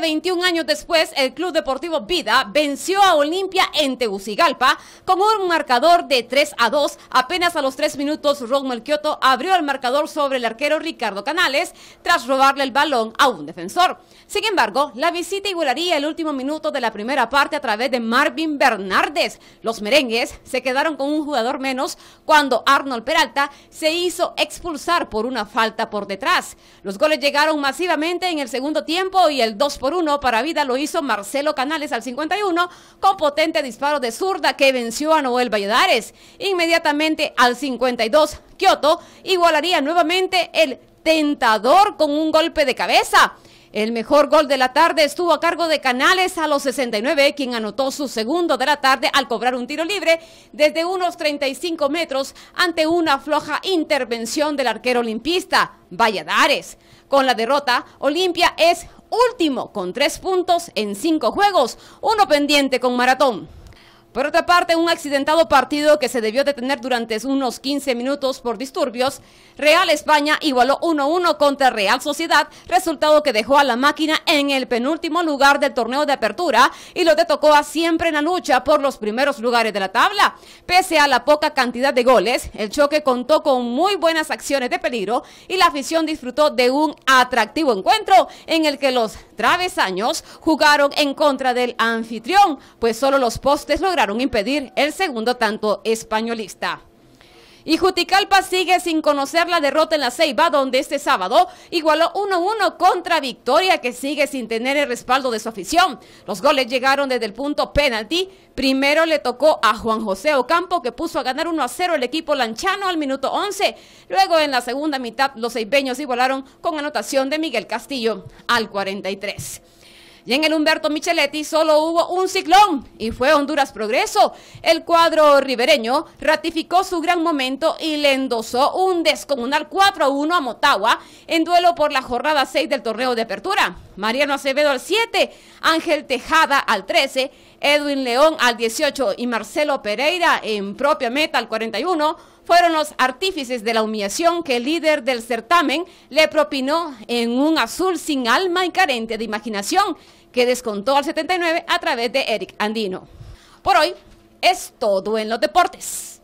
21 años después, el Club Deportivo Vida venció a Olimpia en Tegucigalpa con un marcador de 3 a 2. Apenas a los 3 minutos, Rommel Kioto abrió el marcador sobre el arquero Ricardo Canales tras robarle el balón a un defensor. Sin embargo, la visita igualaría el último minuto de la primera parte a través de Marvin Bernardes. Los merengues se quedaron con un jugador menos cuando Arnold Peralta se hizo expulsar por una falta por detrás. Los goles llegaron masivamente en el segundo tiempo y el 2 por uno para vida lo hizo Marcelo Canales al 51 con potente disparo de zurda que venció a Noel Valladares. Inmediatamente al 52, Kioto igualaría nuevamente el tentador con un golpe de cabeza. El mejor gol de la tarde estuvo a cargo de Canales a los 69, quien anotó su segundo de la tarde al cobrar un tiro libre desde unos 35 metros ante una floja intervención del arquero olimpista, Valladares. Con la derrota, Olimpia es último con tres puntos en cinco juegos, uno pendiente con Maratón. Por otra parte, un accidentado partido que se debió detener durante unos 15 minutos por disturbios, Real España igualó 1-1 contra Real Sociedad, resultado que dejó a la máquina en el penúltimo lugar del torneo de apertura y lo detocó a siempre en la lucha por los primeros lugares de la tabla. Pese a la poca cantidad de goles, el choque contó con muy buenas acciones de peligro y la afición disfrutó de un atractivo encuentro en el que los travesaños jugaron en contra del anfitrión, pues solo los postes lograron impedir el segundo tanto españolista. Y Juticalpa sigue sin conocer la derrota en la Ceiba, donde este sábado igualó 1-1 contra Victoria, que sigue sin tener el respaldo de su afición. Los goles llegaron desde el punto penalti. Primero le tocó a Juan José Ocampo, que puso a ganar 1-0 el equipo lanchano al minuto 11. Luego, en la segunda mitad, los seibeños igualaron con anotación de Miguel Castillo al 43. Y en el Humberto Micheletti solo hubo un ciclón y fue Honduras Progreso. El cuadro ribereño ratificó su gran momento y le endosó un descomunal 4-1 a Motagua en duelo por la jornada 6 del torneo de apertura. Mariano Acevedo al 7, Ángel Tejada al 13, Edwin León al 18 y Marcelo Pereira en propia meta al 41 fueron los artífices de la humillación que el líder del certamen le propinó en un azul sin alma y carente de imaginación que descontó al 79 a través de Eric Andino. Por hoy es todo en los deportes.